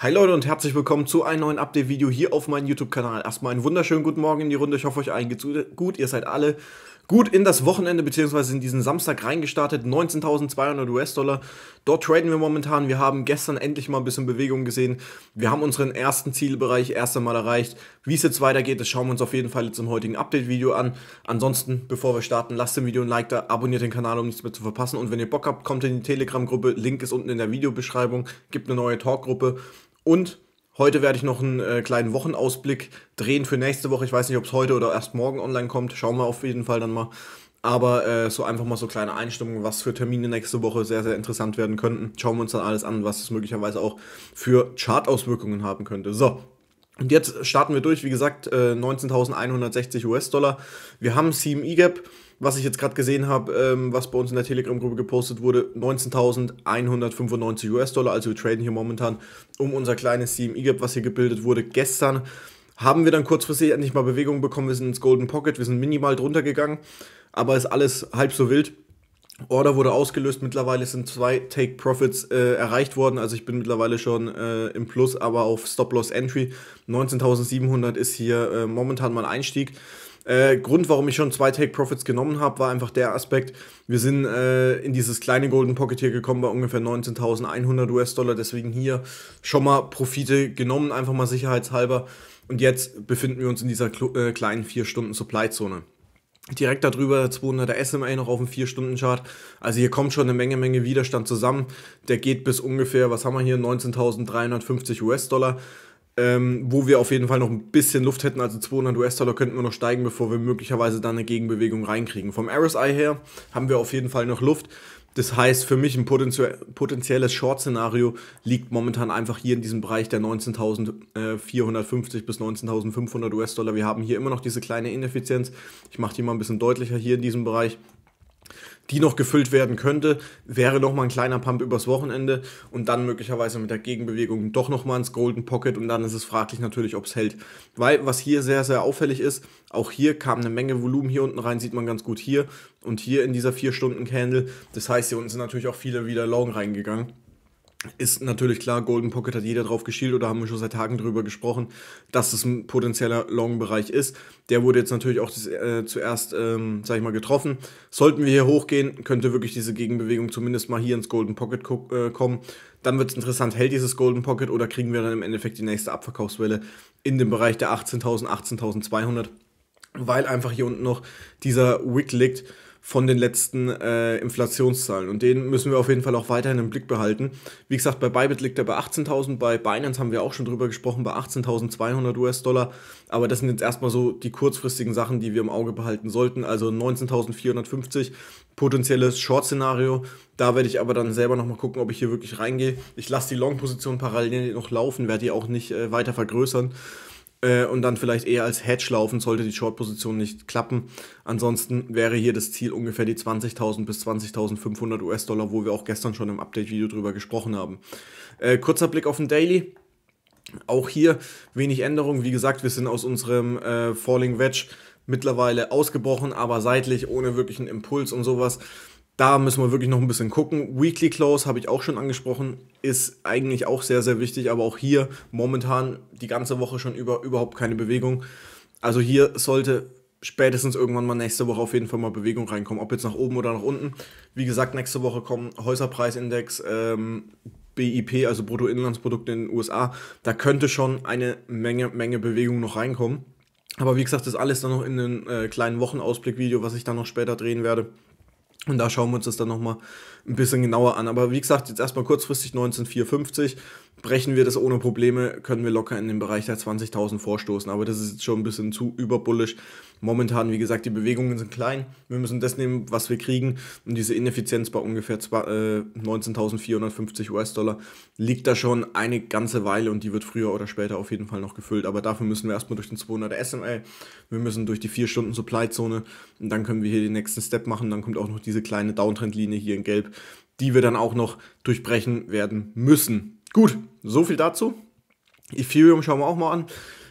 Hi Leute und herzlich willkommen zu einem neuen Update-Video hier auf meinem YouTube-Kanal. Erstmal einen wunderschönen guten Morgen in die Runde. Ich hoffe, euch allen geht's gut. Ihr seid alle gut in das Wochenende bzw. in diesen Samstag reingestartet. 19.200 US-Dollar. Dort traden wir momentan. Wir haben gestern endlich mal ein bisschen Bewegung gesehen. Wir haben unseren ersten Zielbereich erst einmal erreicht. Wie es jetzt weitergeht, das schauen wir uns auf jeden Fall jetzt im heutigen Update-Video an. Ansonsten, bevor wir starten, lasst dem Video ein Like da, abonniert den Kanal, um nichts mehr zu verpassen. Und wenn ihr Bock habt, kommt in die Telegram-Gruppe. Link ist unten in der Videobeschreibung. Gibt eine neue Talk-Gruppe. Und heute werde ich noch einen äh, kleinen Wochenausblick drehen für nächste Woche. Ich weiß nicht, ob es heute oder erst morgen online kommt. Schauen wir auf jeden Fall dann mal. Aber äh, so einfach mal so kleine Einstimmungen, was für Termine nächste Woche sehr, sehr interessant werden könnten. Schauen wir uns dann alles an, was es möglicherweise auch für Chartauswirkungen haben könnte. So. Und jetzt starten wir durch, wie gesagt, äh, 19.160 US-Dollar. Wir haben CME Gap, was ich jetzt gerade gesehen habe, ähm, was bei uns in der Telegram-Gruppe gepostet wurde, 19.195 US-Dollar. Also wir traden hier momentan um unser kleines CME-Gap, was hier gebildet wurde gestern. Haben wir dann kurzfristig endlich mal Bewegung bekommen. Wir sind ins Golden Pocket, wir sind minimal drunter gegangen, aber ist alles halb so wild. Order wurde ausgelöst, mittlerweile sind zwei Take Profits äh, erreicht worden, also ich bin mittlerweile schon äh, im Plus, aber auf Stop Loss Entry. 19.700 ist hier äh, momentan mein Einstieg. Äh, Grund, warum ich schon zwei Take Profits genommen habe, war einfach der Aspekt, wir sind äh, in dieses kleine Golden Pocket hier gekommen bei ungefähr 19.100 US-Dollar, deswegen hier schon mal Profite genommen, einfach mal sicherheitshalber. Und jetzt befinden wir uns in dieser äh, kleinen 4-Stunden-Supply-Zone. Direkt darüber 200er SMA noch auf dem 4-Stunden-Chart. Also hier kommt schon eine Menge, Menge Widerstand zusammen. Der geht bis ungefähr, was haben wir hier, 19.350 US-Dollar ähm, wo wir auf jeden Fall noch ein bisschen Luft hätten. Also 200 US-Dollar könnten wir noch steigen, bevor wir möglicherweise dann eine Gegenbewegung reinkriegen. Vom RSI her haben wir auf jeden Fall noch Luft. Das heißt, für mich ein potenzielles Short-Szenario liegt momentan einfach hier in diesem Bereich der 19.450 äh, bis 19.500 US-Dollar. Wir haben hier immer noch diese kleine Ineffizienz. Ich mache die mal ein bisschen deutlicher hier in diesem Bereich die noch gefüllt werden könnte, wäre nochmal ein kleiner Pump übers Wochenende und dann möglicherweise mit der Gegenbewegung doch nochmal ins Golden Pocket und dann ist es fraglich natürlich, ob es hält. Weil was hier sehr, sehr auffällig ist, auch hier kam eine Menge Volumen hier unten rein, sieht man ganz gut hier und hier in dieser 4-Stunden-Candle. Das heißt, hier unten sind natürlich auch viele wieder long reingegangen. Ist natürlich klar, Golden Pocket hat jeder drauf geschielt oder haben wir schon seit Tagen drüber gesprochen, dass es ein potenzieller Long-Bereich ist. Der wurde jetzt natürlich auch das, äh, zuerst, ähm, sag ich mal, getroffen. Sollten wir hier hochgehen, könnte wirklich diese Gegenbewegung zumindest mal hier ins Golden Pocket äh, kommen. Dann wird es interessant, hält dieses Golden Pocket oder kriegen wir dann im Endeffekt die nächste Abverkaufswelle in dem Bereich der 18.000, 18.200, weil einfach hier unten noch dieser Wick liegt von den letzten äh, Inflationszahlen. Und den müssen wir auf jeden Fall auch weiterhin im Blick behalten. Wie gesagt, bei Bybit liegt er bei 18.000, bei Binance haben wir auch schon drüber gesprochen, bei 18.200 US-Dollar. Aber das sind jetzt erstmal so die kurzfristigen Sachen, die wir im Auge behalten sollten. Also 19.450 potenzielles Short-Szenario. Da werde ich aber dann selber nochmal gucken, ob ich hier wirklich reingehe. Ich lasse die Long-Position parallel noch laufen, werde die auch nicht äh, weiter vergrößern. Äh, und dann vielleicht eher als Hedge laufen, sollte die Short-Position nicht klappen. Ansonsten wäre hier das Ziel ungefähr die 20.000 bis 20.500 US-Dollar, wo wir auch gestern schon im Update-Video drüber gesprochen haben. Äh, kurzer Blick auf den Daily. Auch hier wenig Änderung. Wie gesagt, wir sind aus unserem äh, Falling Wedge mittlerweile ausgebrochen, aber seitlich, ohne wirklichen Impuls und sowas. Da müssen wir wirklich noch ein bisschen gucken. Weekly Close habe ich auch schon angesprochen, ist eigentlich auch sehr, sehr wichtig, aber auch hier momentan die ganze Woche schon über überhaupt keine Bewegung. Also hier sollte spätestens irgendwann mal nächste Woche auf jeden Fall mal Bewegung reinkommen, ob jetzt nach oben oder nach unten. Wie gesagt, nächste Woche kommen Häuserpreisindex, ähm, BIP, also Bruttoinlandsprodukte in den USA. Da könnte schon eine Menge, Menge Bewegung noch reinkommen. Aber wie gesagt, das alles dann noch in einem äh, kleinen Wochenausblick-Video, was ich dann noch später drehen werde. Und da schauen wir uns das dann nochmal ein bisschen genauer an. Aber wie gesagt, jetzt erstmal kurzfristig 1954 brechen wir das ohne Probleme, können wir locker in den Bereich der 20.000 vorstoßen. Aber das ist jetzt schon ein bisschen zu überbullisch. Momentan, wie gesagt, die Bewegungen sind klein. Wir müssen das nehmen, was wir kriegen. Und diese Ineffizienz bei ungefähr 19.450 äh, US-Dollar liegt da schon eine ganze Weile und die wird früher oder später auf jeden Fall noch gefüllt. Aber dafür müssen wir erstmal durch den 200 SML, wir müssen durch die 4-Stunden-Supply-Zone und dann können wir hier den nächsten Step machen. Dann kommt auch noch diese kleine Downtrend-Linie hier in Gelb, die wir dann auch noch durchbrechen werden müssen. Gut, so viel dazu. Ethereum schauen wir auch mal an.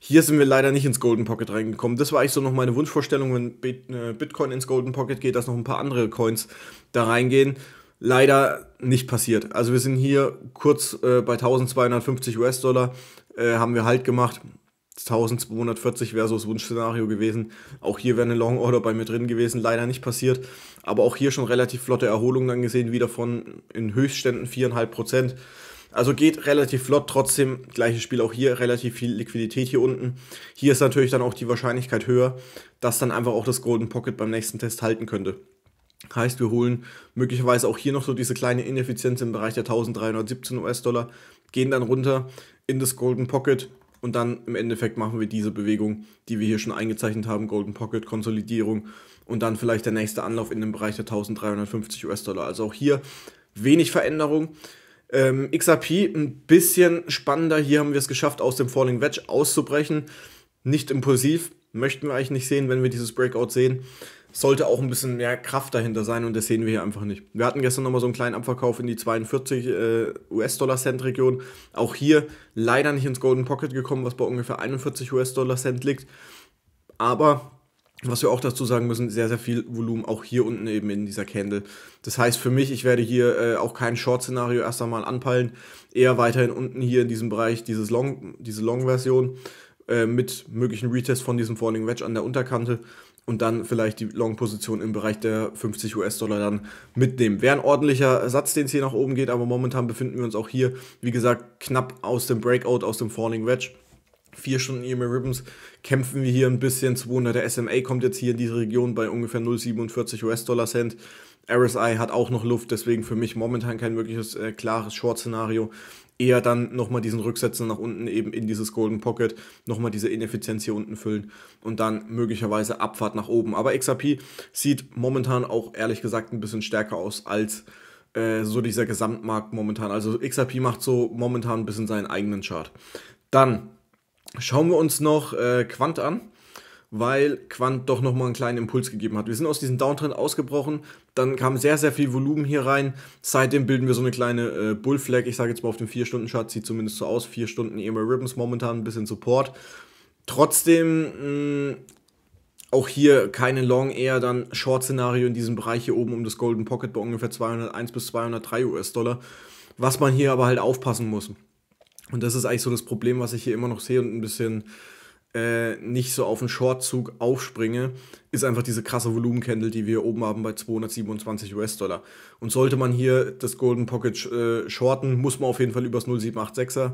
Hier sind wir leider nicht ins Golden Pocket reingekommen. Das war eigentlich so noch meine Wunschvorstellung, wenn äh, Bitcoin ins Golden Pocket geht, dass noch ein paar andere Coins da reingehen. Leider nicht passiert. Also wir sind hier kurz äh, bei 1250 US-Dollar, äh, haben wir Halt gemacht. 1240 wäre so das Wunschszenario gewesen. Auch hier wäre eine Long Order bei mir drin gewesen, leider nicht passiert. Aber auch hier schon relativ flotte Erholung dann gesehen, wieder von in Höchstständen 4,5 Prozent. Also geht relativ flott, trotzdem gleiches Spiel auch hier, relativ viel Liquidität hier unten. Hier ist natürlich dann auch die Wahrscheinlichkeit höher, dass dann einfach auch das Golden Pocket beim nächsten Test halten könnte. Heißt, wir holen möglicherweise auch hier noch so diese kleine Ineffizienz im Bereich der 1317 US-Dollar, gehen dann runter in das Golden Pocket und dann im Endeffekt machen wir diese Bewegung, die wir hier schon eingezeichnet haben, Golden Pocket Konsolidierung und dann vielleicht der nächste Anlauf in dem Bereich der 1350 US-Dollar. Also auch hier wenig Veränderung. Ähm, XRP ein bisschen spannender. Hier haben wir es geschafft, aus dem Falling Wedge auszubrechen. Nicht impulsiv. Möchten wir eigentlich nicht sehen, wenn wir dieses Breakout sehen. Sollte auch ein bisschen mehr Kraft dahinter sein und das sehen wir hier einfach nicht. Wir hatten gestern nochmal so einen kleinen Abverkauf in die 42 äh, US-Dollar-Cent-Region. Auch hier leider nicht ins Golden Pocket gekommen, was bei ungefähr 41 US-Dollar-Cent liegt. Aber was wir auch dazu sagen müssen, sehr, sehr viel Volumen auch hier unten eben in dieser Candle. Das heißt für mich, ich werde hier äh, auch kein Short-Szenario erst einmal anpeilen, eher weiterhin unten hier in diesem Bereich dieses Long, diese Long-Version äh, mit möglichen Retests von diesem Falling Wedge an der Unterkante und dann vielleicht die Long-Position im Bereich der 50 US-Dollar dann mitnehmen. Wäre ein ordentlicher Satz, den es hier nach oben geht, aber momentan befinden wir uns auch hier, wie gesagt, knapp aus dem Breakout, aus dem Falling Wedge vier Stunden EMA Ribbons kämpfen wir hier ein bisschen. 200 der SMA kommt jetzt hier in diese Region bei ungefähr 0,47 US-Dollar Cent. RSI hat auch noch Luft, deswegen für mich momentan kein wirkliches äh, klares Short-Szenario. Eher dann nochmal diesen Rücksetzer nach unten eben in dieses Golden Pocket, nochmal diese Ineffizienz hier unten füllen und dann möglicherweise Abfahrt nach oben. Aber XRP sieht momentan auch ehrlich gesagt ein bisschen stärker aus als äh, so dieser Gesamtmarkt momentan. Also XRP macht so momentan ein bisschen seinen eigenen Chart. Dann schauen wir uns noch äh, Quant an, weil Quant doch nochmal einen kleinen Impuls gegeben hat. Wir sind aus diesem Downtrend ausgebrochen, dann kam sehr, sehr viel Volumen hier rein. Seitdem bilden wir so eine kleine äh, Bullflag. Ich sage jetzt mal auf dem 4-Stunden-Chart, sieht zumindest so aus. 4 Stunden EMA Ribbons momentan, ein bisschen Support. Trotzdem mh, auch hier keine Long, eher dann Short-Szenario in diesem Bereich hier oben um das Golden Pocket bei ungefähr 201 bis 203 US-Dollar. Was man hier aber halt aufpassen muss. Und das ist eigentlich so das Problem, was ich hier immer noch sehe und ein bisschen äh, nicht so auf den Shortzug aufspringe, ist einfach diese krasse Volumencandle, die wir oben haben bei 227 US-Dollar. Und sollte man hier das Golden Pocket äh, shorten, muss man auf jeden Fall übers 0786er.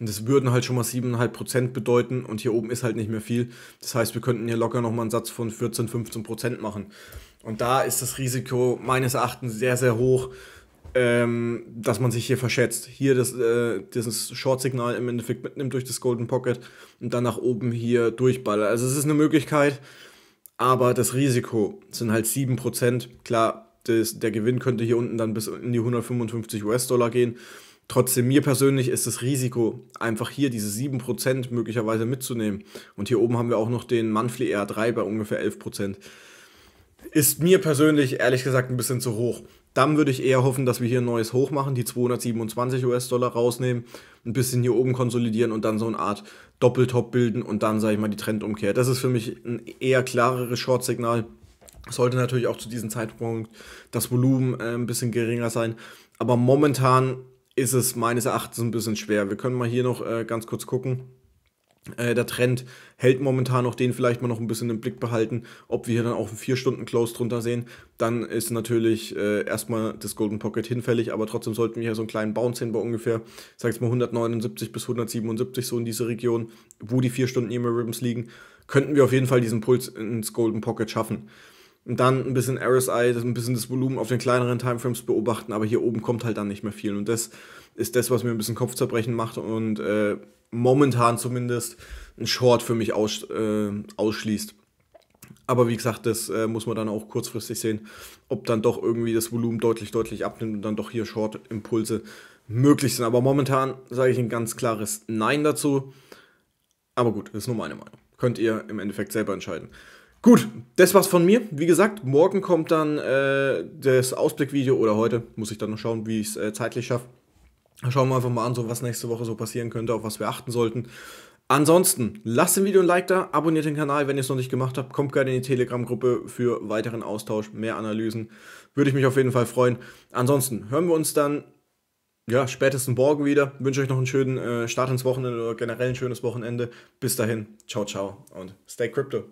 Und das würden halt schon mal 7,5% bedeuten und hier oben ist halt nicht mehr viel. Das heißt, wir könnten hier locker nochmal einen Satz von 14, 15% machen. Und da ist das Risiko meines Erachtens sehr, sehr hoch, ähm, dass man sich hier verschätzt. Hier das, äh, dieses Short-Signal im Endeffekt mitnimmt durch das Golden Pocket und dann nach oben hier durchballert. Also es ist eine Möglichkeit, aber das Risiko sind halt 7%. Klar, das, der Gewinn könnte hier unten dann bis in die 155 US-Dollar gehen. Trotzdem, mir persönlich ist das Risiko, einfach hier diese 7% möglicherweise mitzunehmen. Und hier oben haben wir auch noch den Manfly R3 bei ungefähr 11%. Ist mir persönlich ehrlich gesagt ein bisschen zu hoch. Dann würde ich eher hoffen, dass wir hier ein neues Hoch machen, die 227 US-Dollar rausnehmen, ein bisschen hier oben konsolidieren und dann so eine Art Doppeltop bilden und dann, sage ich mal, die Trendumkehr. Das ist für mich ein eher klareres Short-Signal. Sollte natürlich auch zu diesem Zeitpunkt das Volumen äh, ein bisschen geringer sein. Aber momentan ist es meines Erachtens ein bisschen schwer. Wir können mal hier noch äh, ganz kurz gucken. Äh, der Trend hält momentan auch den vielleicht mal noch ein bisschen im Blick behalten. Ob wir hier dann auch einen 4-Stunden-Close drunter sehen, dann ist natürlich äh, erstmal das Golden Pocket hinfällig, aber trotzdem sollten wir hier so einen kleinen Bounce hin bei ungefähr, sag jetzt mal 179 bis 177 so in diese Region, wo die 4 Stunden EMA Ribbons liegen, könnten wir auf jeden Fall diesen Puls ins Golden Pocket schaffen. Und dann ein bisschen RSI, ein bisschen das Volumen auf den kleineren Timeframes beobachten, aber hier oben kommt halt dann nicht mehr viel. Und das ist das, was mir ein bisschen Kopfzerbrechen macht und äh, momentan zumindest ein Short für mich aus, äh, ausschließt. Aber wie gesagt, das äh, muss man dann auch kurzfristig sehen, ob dann doch irgendwie das Volumen deutlich, deutlich abnimmt und dann doch hier Short-Impulse möglich sind. Aber momentan sage ich ein ganz klares Nein dazu. Aber gut, das ist nur meine Meinung. Könnt ihr im Endeffekt selber entscheiden. Gut, das war's von mir. Wie gesagt, morgen kommt dann äh, das Ausblickvideo oder heute muss ich dann noch schauen, wie ich es äh, zeitlich schaffe. Schauen wir einfach mal an, so was nächste Woche so passieren könnte, auf was wir achten sollten. Ansonsten, lasst dem Video ein Like da, abonniert den Kanal, wenn ihr es noch nicht gemacht habt, kommt gerne in die Telegram-Gruppe für weiteren Austausch, mehr Analysen. Würde ich mich auf jeden Fall freuen. Ansonsten hören wir uns dann ja, spätestens morgen wieder. Wünsche euch noch einen schönen äh, Start ins Wochenende oder generell ein schönes Wochenende. Bis dahin, ciao, ciao und stay crypto.